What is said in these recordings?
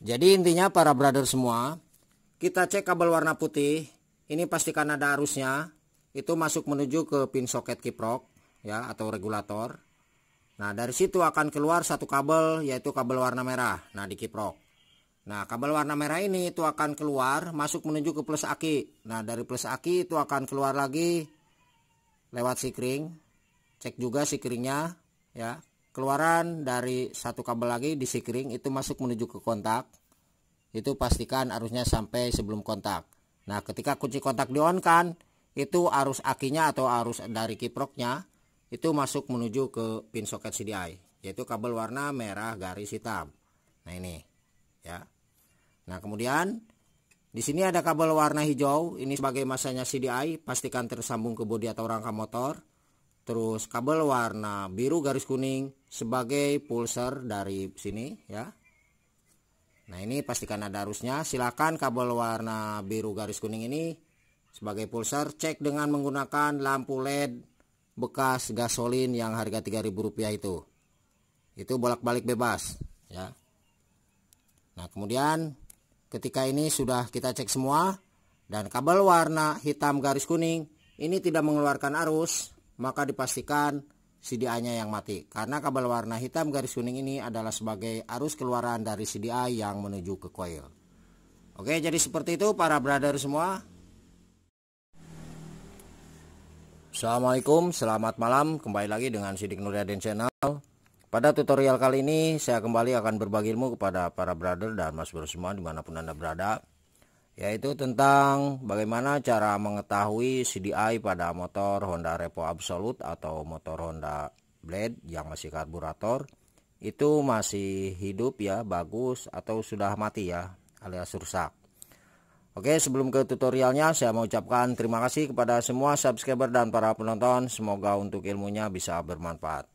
Jadi intinya para brother semua, kita cek kabel warna putih. Ini pastikan ada arusnya. Itu masuk menuju ke pin soket kiprok ya atau regulator. Nah, dari situ akan keluar satu kabel yaitu kabel warna merah. Nah, di kiprok. Nah, kabel warna merah ini itu akan keluar masuk menuju ke plus aki. Nah, dari plus aki itu akan keluar lagi lewat sikring. Cek juga sikringnya ya keluaran dari satu kabel lagi di sikring itu masuk menuju ke kontak itu pastikan arusnya sampai sebelum kontak nah ketika kunci kontak di on kan itu arus akinya atau arus dari kiproknya itu masuk menuju ke pin soket CDI yaitu kabel warna merah garis hitam nah ini ya nah kemudian di sini ada kabel warna hijau ini sebagai masanya CDI pastikan tersambung ke bodi atau rangka motor terus kabel warna biru garis kuning sebagai pulser dari sini ya nah ini pastikan ada arusnya silakan kabel warna biru garis kuning ini sebagai pulser cek dengan menggunakan lampu led bekas gasolin yang harga rp rupiah itu itu bolak-balik bebas ya Nah kemudian ketika ini sudah kita cek semua dan kabel warna hitam garis kuning ini tidak mengeluarkan arus maka dipastikan CDI-nya yang mati. Karena kabel warna hitam garis kuning ini adalah sebagai arus keluaran dari CDI yang menuju ke coil. Oke, jadi seperti itu para brother semua. Assalamualaikum, selamat malam. Kembali lagi dengan Sidik Aden Channel. Pada tutorial kali ini, saya kembali akan berbagi ilmu kepada para brother dan mas bro semua dimanapun Anda berada yaitu tentang bagaimana cara mengetahui CDI pada motor Honda Repo Absolute atau motor Honda Blade yang masih karburator itu masih hidup ya bagus atau sudah mati ya alias rusak Oke sebelum ke tutorialnya saya mau ucapkan terima kasih kepada semua subscriber dan para penonton Semoga untuk ilmunya bisa bermanfaat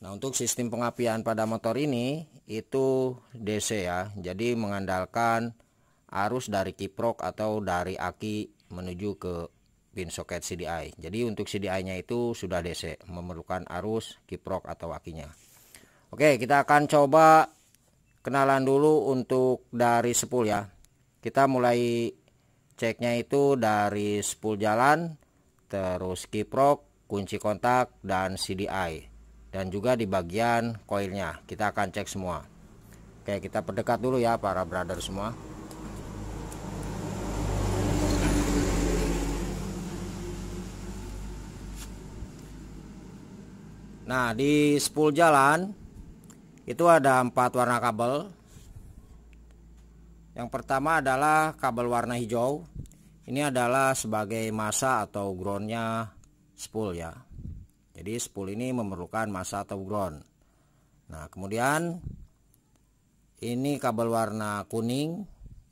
Nah untuk sistem pengapian pada motor ini itu DC ya Jadi mengandalkan arus dari kiprok atau dari aki menuju ke pin soket CDI jadi untuk CDI nya itu sudah DC memerlukan arus kiprok atau akinya Oke kita akan coba kenalan dulu untuk dari spool ya kita mulai ceknya itu dari spool jalan terus kiprok kunci kontak dan CDI dan juga di bagian koilnya kita akan cek semua Oke kita perdekat dulu ya para brother semua Nah di spool jalan itu ada empat warna kabel. Yang pertama adalah kabel warna hijau. Ini adalah sebagai masa atau groundnya spool ya. Jadi spool ini memerlukan masa atau ground. Nah kemudian ini kabel warna kuning.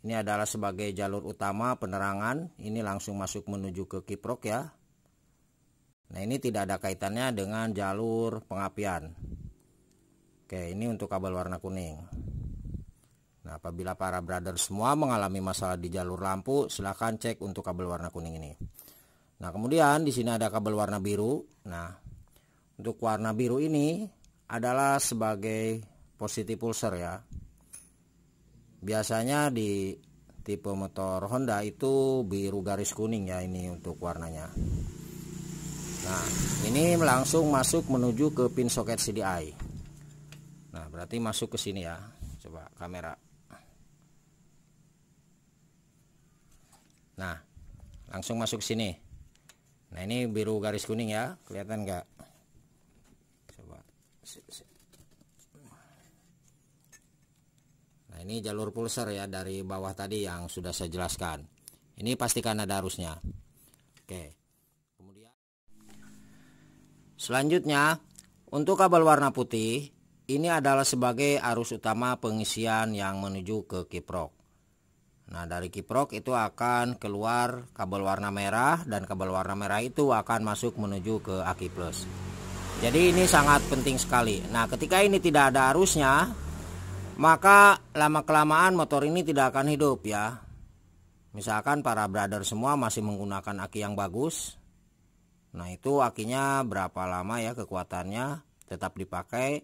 Ini adalah sebagai jalur utama penerangan. Ini langsung masuk menuju ke kiprok ya Nah ini tidak ada kaitannya dengan jalur pengapian. Oke ini untuk kabel warna kuning. Nah apabila para brother semua mengalami masalah di jalur lampu silahkan cek untuk kabel warna kuning ini. Nah kemudian di sini ada kabel warna biru. Nah untuk warna biru ini adalah sebagai positif pulser ya. Biasanya di tipe motor Honda itu biru garis kuning ya ini untuk warnanya. Nah, ini langsung masuk menuju ke pin soket CDI. Nah, berarti masuk ke sini ya. Coba kamera. Nah, langsung masuk ke sini. Nah, ini biru garis kuning ya. Kelihatan nggak? Coba. Nah, ini jalur pulser ya dari bawah tadi yang sudah saya jelaskan. Ini pastikan ada arusnya. Oke. Okay. Selanjutnya, untuk kabel warna putih, ini adalah sebagai arus utama pengisian yang menuju ke kiprok. Nah, dari kiprok itu akan keluar kabel warna merah dan kabel warna merah itu akan masuk menuju ke aki plus. Jadi ini sangat penting sekali. Nah, ketika ini tidak ada arusnya, maka lama-kelamaan motor ini tidak akan hidup ya. Misalkan para brother semua masih menggunakan aki yang bagus, Nah itu akinya berapa lama ya kekuatannya tetap dipakai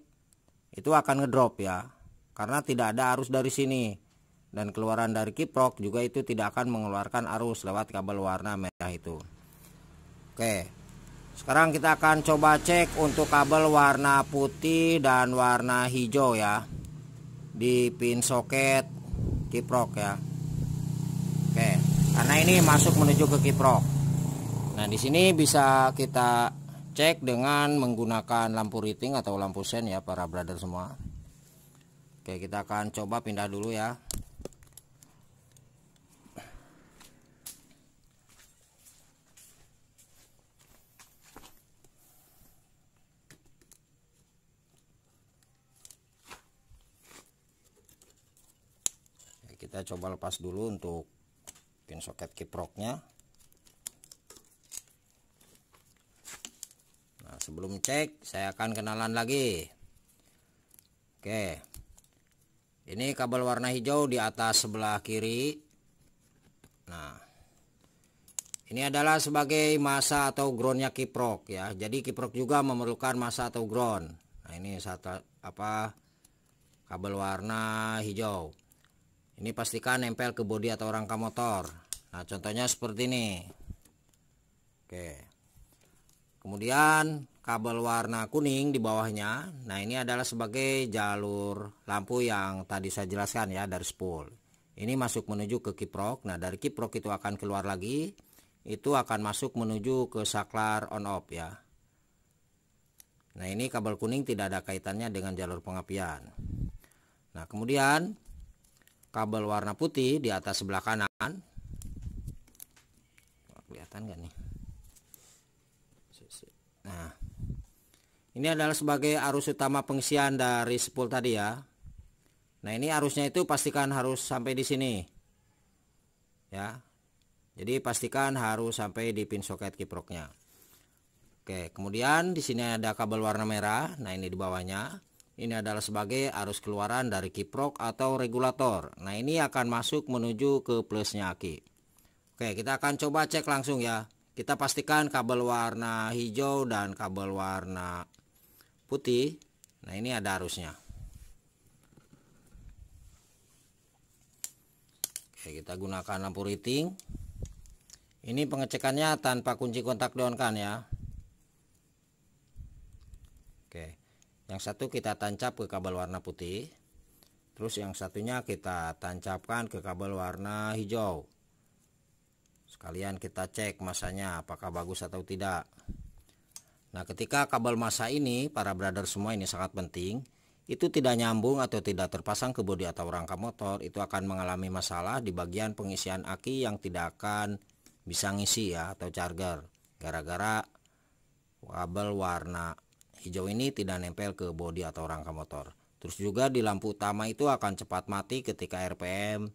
itu akan ngedrop ya karena tidak ada arus dari sini dan keluaran dari kiprok juga itu tidak akan mengeluarkan arus lewat kabel warna merah itu. Oke. Sekarang kita akan coba cek untuk kabel warna putih dan warna hijau ya di pin soket kiprok ya. Oke, karena ini masuk menuju ke kiprok. Nah, di sini bisa kita cek dengan menggunakan lampu riting atau lampu sen ya para brother semua. Oke, kita akan coba pindah dulu ya. kita coba lepas dulu untuk pin soket kiproknya belum cek saya akan kenalan lagi oke ini kabel warna hijau di atas sebelah kiri nah ini adalah sebagai masa atau groundnya kiprok ya jadi kiprok juga memerlukan masa atau ground nah ini satu apa kabel warna hijau ini pastikan nempel ke bodi atau rangka motor nah contohnya seperti ini oke kemudian kabel warna kuning di bawahnya nah ini adalah sebagai jalur lampu yang tadi saya jelaskan ya dari spool ini masuk menuju ke kiprok nah dari kiprok itu akan keluar lagi itu akan masuk menuju ke saklar on off ya nah ini kabel kuning tidak ada kaitannya dengan jalur pengapian nah kemudian kabel warna putih di atas sebelah kanan kelihatan gak nih nah ini adalah sebagai arus utama pengisian dari spool tadi ya. Nah, ini arusnya itu pastikan harus sampai di sini. Ya. Jadi pastikan harus sampai di pin soket kiproknya. Oke, kemudian di sini ada kabel warna merah. Nah, ini di bawahnya. Ini adalah sebagai arus keluaran dari kiprok atau regulator. Nah, ini akan masuk menuju ke plusnya aki. Oke, kita akan coba cek langsung ya. Kita pastikan kabel warna hijau dan kabel warna putih nah ini ada arusnya Oke, kita gunakan lampu riting ini pengecekannya tanpa kunci kontak down kan, ya Oke yang satu kita tancap ke kabel warna putih terus yang satunya kita tancapkan ke kabel warna hijau sekalian kita cek masanya apakah bagus atau tidak Nah, ketika kabel masa ini, para brother semua ini sangat penting, itu tidak nyambung atau tidak terpasang ke bodi atau rangka motor, itu akan mengalami masalah di bagian pengisian aki yang tidak akan bisa ngisi ya atau charger gara-gara kabel warna hijau ini tidak nempel ke bodi atau rangka motor. Terus juga di lampu utama itu akan cepat mati ketika RPM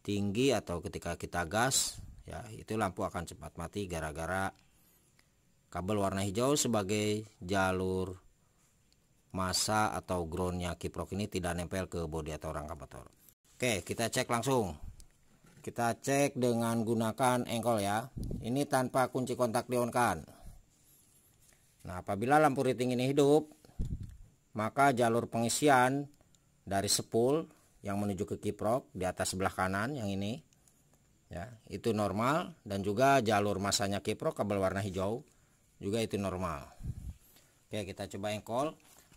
tinggi atau ketika kita gas ya itu lampu akan cepat mati gara-gara kabel warna hijau sebagai jalur masa atau groundnya kiprok ini tidak nempel ke bodi atau rangka motor oke kita cek langsung kita cek dengan gunakan engkol ya ini tanpa kunci kontak dionkan nah apabila lampu riting ini hidup maka jalur pengisian dari sepul yang menuju ke kiprok di atas sebelah kanan yang ini ya itu normal dan juga jalur masanya kiprok kabel warna hijau juga itu normal oke kita coba engkol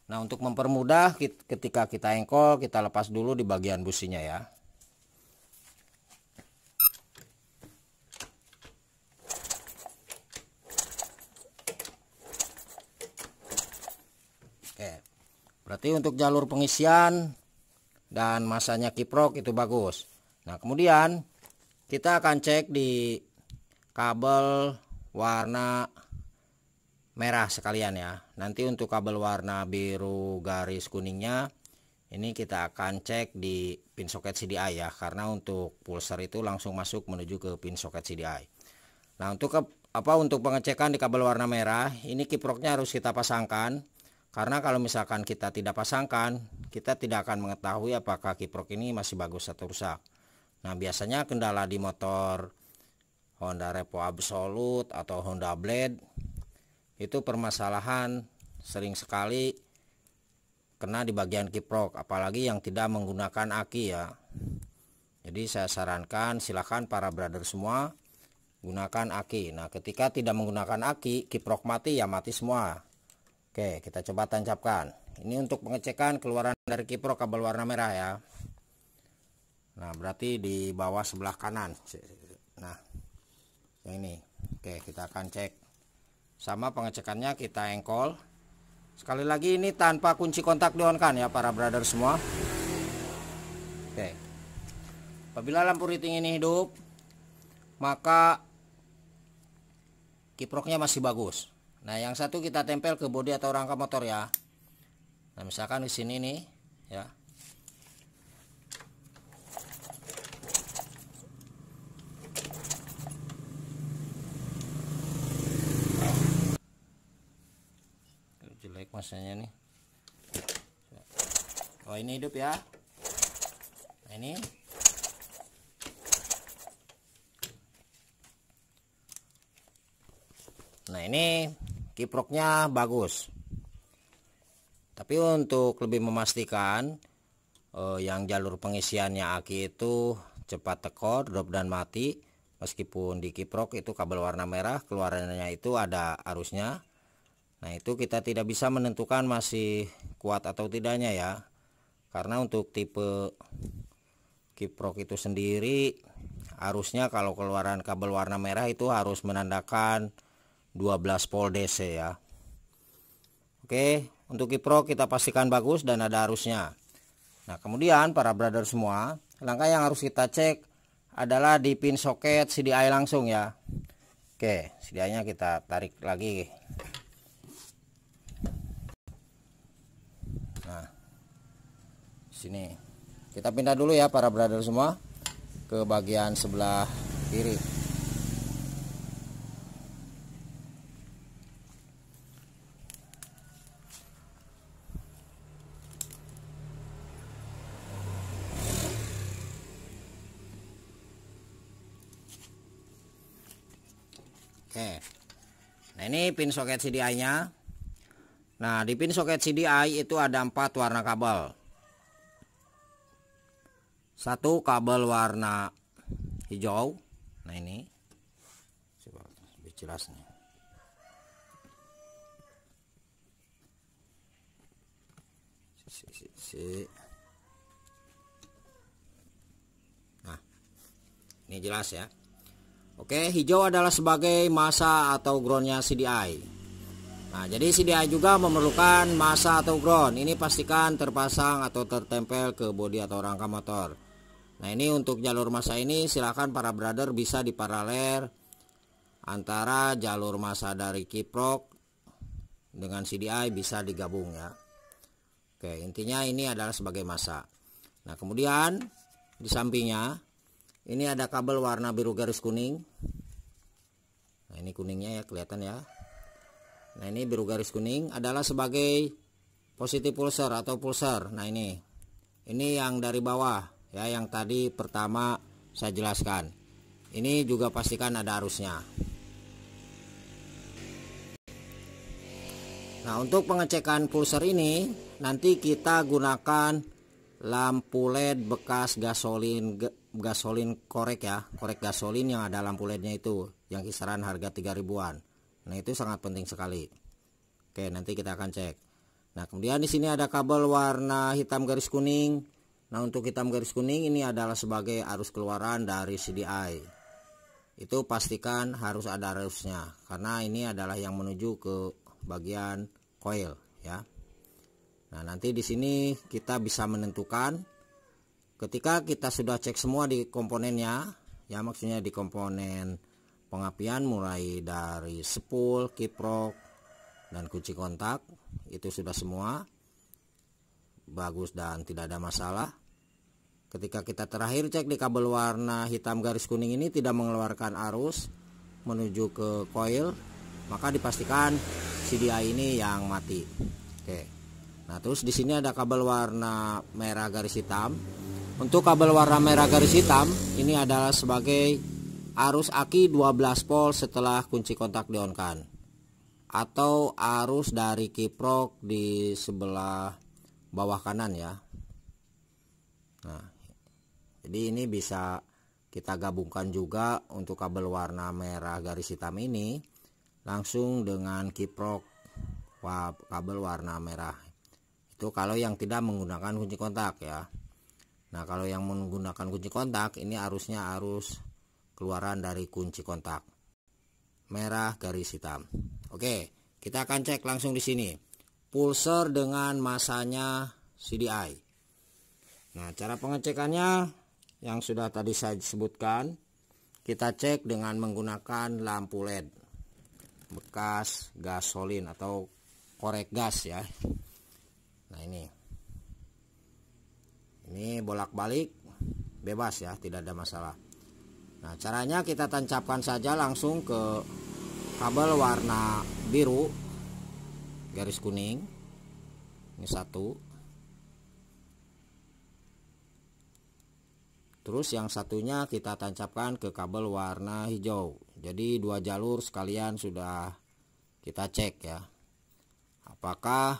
nah untuk mempermudah ketika kita engkol kita lepas dulu di bagian businya ya Oke, berarti untuk jalur pengisian dan masanya kiprok itu bagus. Nah, kemudian kita akan cek di kabel warna merah sekalian ya nanti untuk kabel warna biru garis kuningnya ini kita akan cek di pin soket CDI ya karena untuk pulser itu langsung masuk menuju ke pin soket CDI nah untuk ke, apa untuk pengecekan di kabel warna merah ini kiproknya harus kita pasangkan karena kalau misalkan kita tidak pasangkan kita tidak akan mengetahui apakah kiprok ini masih bagus atau rusak nah biasanya kendala di motor Honda Repo Absolute atau Honda Blade itu permasalahan sering sekali kena di bagian kiprok apalagi yang tidak menggunakan aki ya jadi saya sarankan silahkan para brother semua gunakan aki nah ketika tidak menggunakan aki kiprok mati ya mati semua oke kita coba tancapkan ini untuk pengecekan keluaran dari kiprok kabel warna merah ya nah berarti di bawah sebelah kanan nah yang ini oke kita akan cek sama pengecekannya kita engkol sekali lagi ini tanpa kunci kontak on kan ya para brother semua oke apabila lampu riting ini hidup maka kiproknya masih bagus nah yang satu kita tempel ke bodi atau rangka motor ya nah misalkan di sini nih ya masanya nih oh ini hidup ya nah, ini nah ini kiproknya bagus tapi untuk lebih memastikan eh, yang jalur pengisiannya aki itu cepat tekor drop dan mati meskipun di kiprok itu kabel warna merah keluarannya itu ada arusnya Nah itu kita tidak bisa menentukan masih kuat atau tidaknya ya Karena untuk tipe kiprok itu sendiri Arusnya kalau keluaran kabel warna merah itu harus menandakan 12 volt DC ya Oke untuk kiprok kita pastikan bagus dan ada arusnya Nah kemudian para brother semua Langkah yang harus kita cek adalah di pin soket CDI langsung ya Oke CDI nya kita tarik lagi sini kita pindah dulu ya para brother semua ke bagian sebelah kiri Oke. Nah ini pin soket CDI nya Nah di pin soket CDI itu ada empat warna kabel satu kabel warna hijau nah ini coba lebih jelasnya si, si, si. nah ini jelas ya Oke hijau adalah sebagai masa atau groundnya CDI Nah, jadi CDI juga memerlukan masa atau ground. Ini pastikan terpasang atau tertempel ke bodi atau rangka motor. Nah ini untuk jalur masa ini silahkan para brother bisa diparaler antara jalur masa dari kiprok dengan CDI bisa digabung ya. Oke intinya ini adalah sebagai masa. Nah kemudian di sampingnya ini ada kabel warna biru garis kuning. Nah ini kuningnya ya kelihatan ya. Nah ini biru garis kuning adalah sebagai positif pulser atau pulser. Nah ini ini yang dari bawah ya yang tadi pertama saya jelaskan ini juga pastikan ada arusnya nah untuk pengecekan pulser ini nanti kita gunakan lampu led bekas gasolin gasolin korek ya korek gasolin yang ada lampu lednya itu yang kisaran harga 3000 ribuan nah itu sangat penting sekali oke nanti kita akan cek nah kemudian di sini ada kabel warna hitam garis kuning Nah untuk hitam garis kuning ini adalah sebagai arus keluaran dari CDI Itu pastikan harus ada arusnya Karena ini adalah yang menuju ke bagian coil ya Nah nanti di sini kita bisa menentukan Ketika kita sudah cek semua di komponennya Ya maksudnya di komponen pengapian mulai dari spool, kiprok, dan kunci kontak Itu sudah semua bagus dan tidak ada masalah ketika kita terakhir cek di kabel warna hitam garis kuning ini tidak mengeluarkan arus menuju ke coil maka dipastikan CDI ini yang mati oke nah terus di sini ada kabel warna merah garis hitam untuk kabel warna merah garis hitam ini adalah sebagai arus aki 12 volt setelah kunci kontak dionkan atau arus dari kiprok di sebelah bawah kanan ya nah jadi ini bisa kita gabungkan juga untuk kabel warna merah garis hitam ini langsung dengan kiprok kabel warna merah itu kalau yang tidak menggunakan kunci kontak ya Nah kalau yang menggunakan kunci kontak ini arusnya arus keluaran dari kunci kontak merah garis hitam. Oke kita akan cek langsung di sini. Pulser dengan masanya CDI. Nah, cara pengecekannya yang sudah tadi saya sebutkan, kita cek dengan menggunakan lampu LED bekas gasolin atau korek gas ya. Nah, ini. Ini bolak-balik bebas ya, tidak ada masalah. Nah, caranya kita tancapkan saja langsung ke kabel warna biru garis kuning ini satu terus yang satunya kita tancapkan ke kabel warna hijau jadi dua jalur sekalian sudah kita cek ya apakah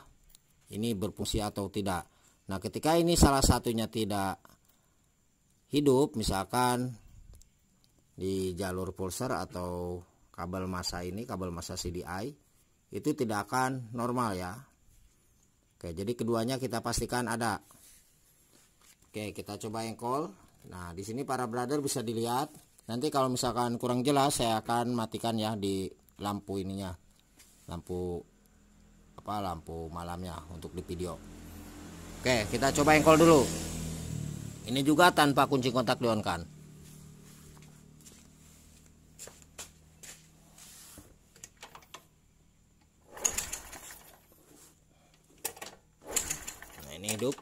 ini berfungsi atau tidak nah ketika ini salah satunya tidak hidup misalkan di jalur pulser atau kabel masa ini kabel masa CDI itu tidak akan normal ya Oke jadi keduanya kita pastikan ada Oke kita coba engkol nah di sini para brother bisa dilihat nanti kalau misalkan kurang jelas saya akan matikan ya di lampu ininya lampu apa lampu malamnya untuk di video Oke kita coba engkol dulu ini juga tanpa kunci kontak dionkan ini hidup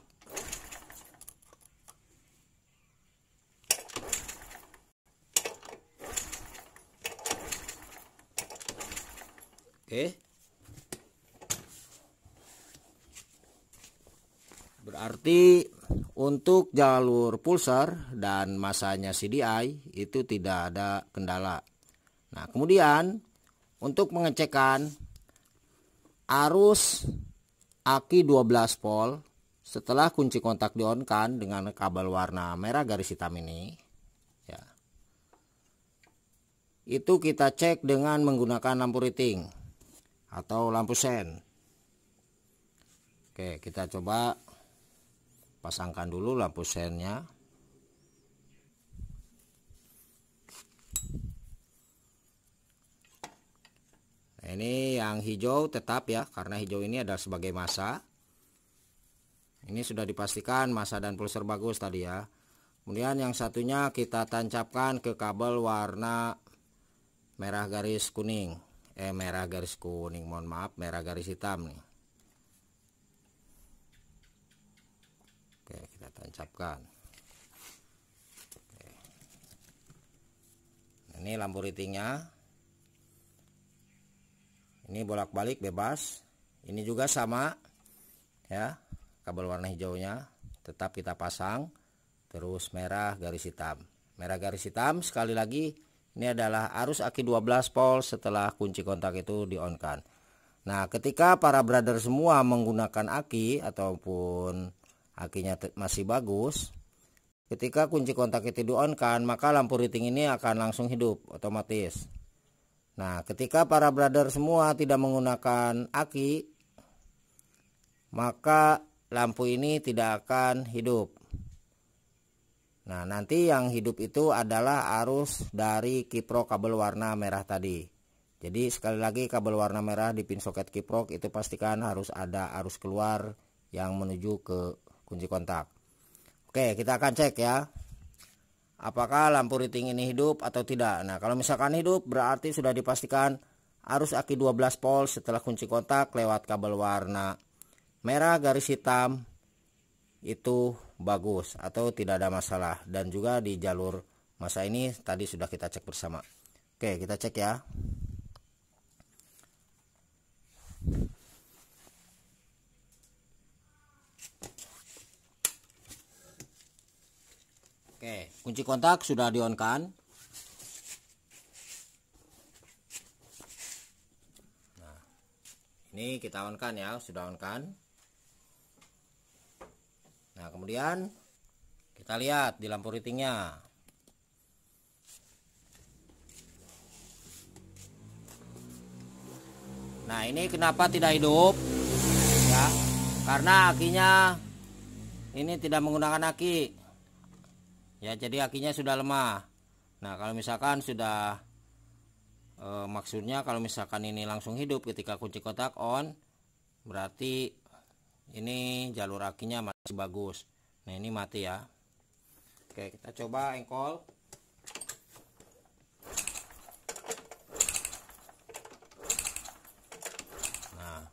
oke berarti untuk jalur pulsar dan masanya CDI itu tidak ada kendala nah kemudian untuk mengecekkan arus aki 12 volt setelah kunci kontak di on dengan kabel warna merah garis hitam ini, ya, itu kita cek dengan menggunakan lampu riting atau lampu sen. Oke, kita coba pasangkan dulu lampu sennya. Nah, ini yang hijau tetap ya, karena hijau ini adalah sebagai masa ini sudah dipastikan masa dan pulser bagus tadi ya kemudian yang satunya kita tancapkan ke kabel warna merah garis kuning eh merah garis kuning mohon maaf merah garis hitam nih oke kita tancapkan nah, ini lampu ratingnya ini bolak-balik bebas ini juga sama ya kabel warna hijaunya tetap kita pasang terus merah garis hitam merah garis hitam sekali lagi ini adalah arus aki 12 volt setelah kunci kontak itu di on kan nah ketika para brother semua menggunakan aki ataupun akinya masih bagus ketika kunci kontak itu di on kan maka lampu riting ini akan langsung hidup otomatis nah ketika para brother semua tidak menggunakan aki maka lampu ini tidak akan hidup. Nah, nanti yang hidup itu adalah arus dari kiprok kabel warna merah tadi. Jadi sekali lagi kabel warna merah di pin soket kiprok itu pastikan harus ada arus keluar yang menuju ke kunci kontak. Oke, kita akan cek ya. Apakah lampu riting ini hidup atau tidak? Nah, kalau misalkan hidup berarti sudah dipastikan arus aki 12 volt setelah kunci kontak lewat kabel warna merah garis hitam itu bagus atau tidak ada masalah dan juga di jalur masa ini tadi sudah kita cek bersama oke kita cek ya oke kunci kontak sudah di on kan nah, ini kita on kan ya sudah on kan nah kemudian kita lihat di lampu ratingnya nah ini kenapa tidak hidup ya karena akinya ini tidak menggunakan aki ya jadi akinya sudah lemah nah kalau misalkan sudah e, maksudnya kalau misalkan ini langsung hidup ketika kunci kotak on berarti ini jalur akinya masih bagus nah ini mati ya oke kita coba engkol nah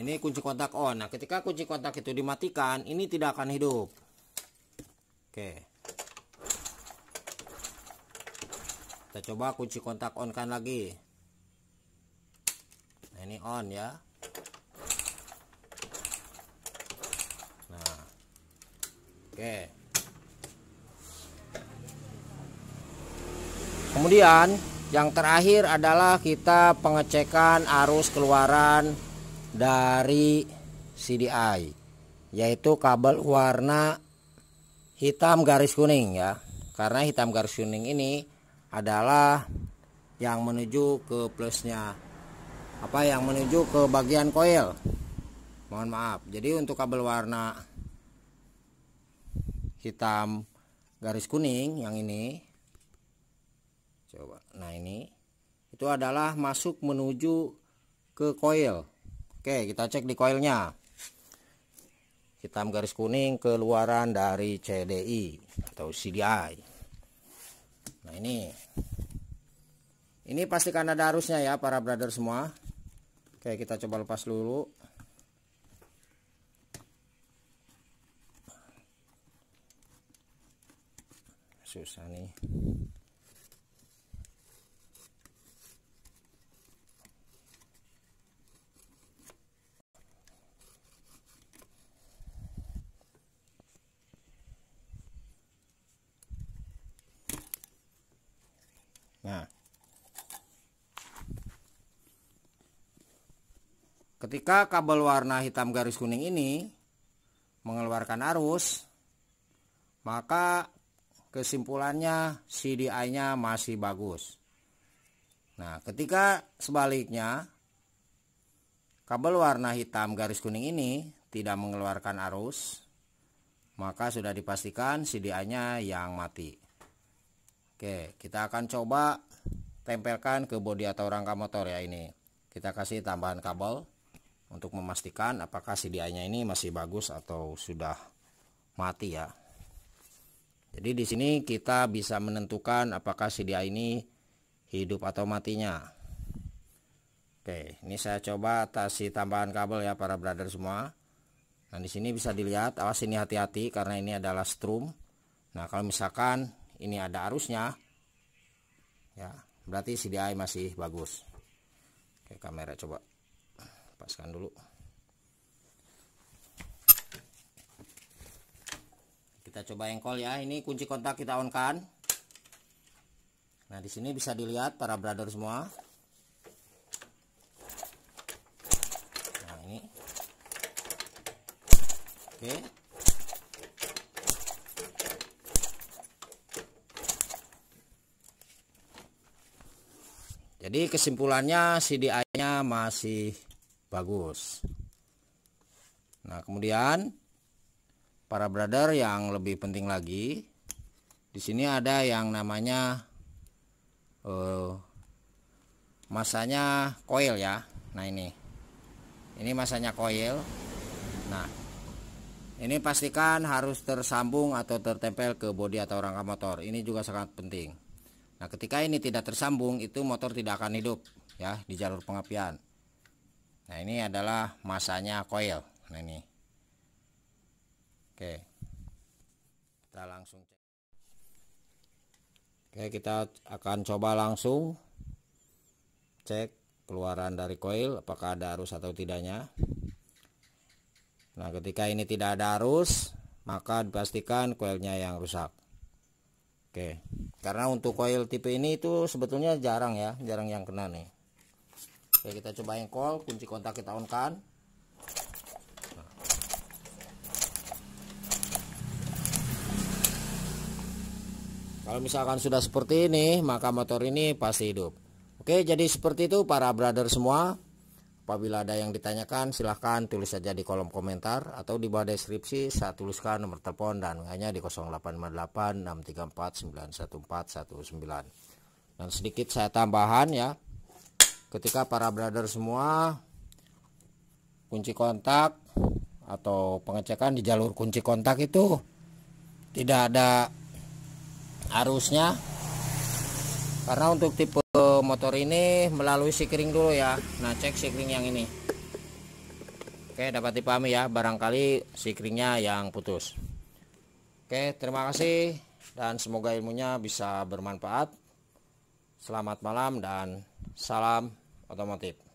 ini kunci kontak on nah ketika kunci kontak itu dimatikan ini tidak akan hidup oke kita coba kunci kontak on kan lagi nah ini on ya Oke. Kemudian yang terakhir adalah kita pengecekan arus keluaran dari CDI yaitu kabel warna hitam garis kuning ya. Karena hitam garis kuning ini adalah yang menuju ke plusnya apa yang menuju ke bagian koil mohon maaf jadi untuk kabel warna hitam garis kuning yang ini coba nah ini itu adalah masuk menuju ke coil oke kita cek di coilnya hitam garis kuning keluaran dari CDI atau CDI nah ini ini pastikan ada arusnya ya para brother semua oke kita coba lepas dulu susah nih Nah, ketika kabel warna hitam garis kuning ini mengeluarkan arus, maka kesimpulannya CDI-nya masih bagus. Nah, ketika sebaliknya kabel warna hitam garis kuning ini tidak mengeluarkan arus, maka sudah dipastikan CDI-nya yang mati. Oke, kita akan coba tempelkan ke bodi atau rangka motor ya ini. Kita kasih tambahan kabel untuk memastikan apakah CDI-nya ini masih bagus atau sudah mati ya. Jadi di sini kita bisa menentukan apakah CDA ini hidup atau matinya. Oke, ini saya coba kasih tambahan kabel ya para brother semua. Nah, di sini bisa dilihat, awas ini hati-hati karena ini adalah strum. Nah, kalau misalkan ini ada arusnya ya, berarti CDI masih bagus. Oke, kamera coba paskan dulu. kita coba engkol ya ini kunci kontak kita on kan nah di sini bisa dilihat para brother semua nah ini oke jadi kesimpulannya CDI nya masih bagus nah kemudian para brother yang lebih penting lagi di sini ada yang namanya uh, masanya koil ya nah ini ini masanya koil nah ini pastikan harus tersambung atau tertempel ke bodi atau rangka motor ini juga sangat penting nah ketika ini tidak tersambung itu motor tidak akan hidup ya di jalur pengapian nah ini adalah masanya koil nah ini oke kita langsung cek oke kita akan coba langsung cek keluaran dari koil apakah ada arus atau tidaknya nah ketika ini tidak ada arus maka dipastikan koilnya yang rusak oke karena untuk koil tipe ini itu sebetulnya jarang ya jarang yang kena nih oke kita coba engkol, kunci kontak kita on Kalau misalkan sudah seperti ini, maka motor ini pasti hidup. Oke, jadi seperti itu para brother semua. Apabila ada yang ditanyakan, silahkan tulis saja di kolom komentar atau di bawah deskripsi saya tuliskan nomor telepon dan hanya di 0858-634-91419. Dan sedikit saya tambahan ya, ketika para brother semua kunci kontak atau pengecekan di jalur kunci kontak itu tidak ada arusnya karena untuk tipe motor ini melalui sikring dulu ya nah cek sikring yang ini oke dapat dipahami ya barangkali sikringnya yang putus oke terima kasih dan semoga ilmunya bisa bermanfaat selamat malam dan salam otomotif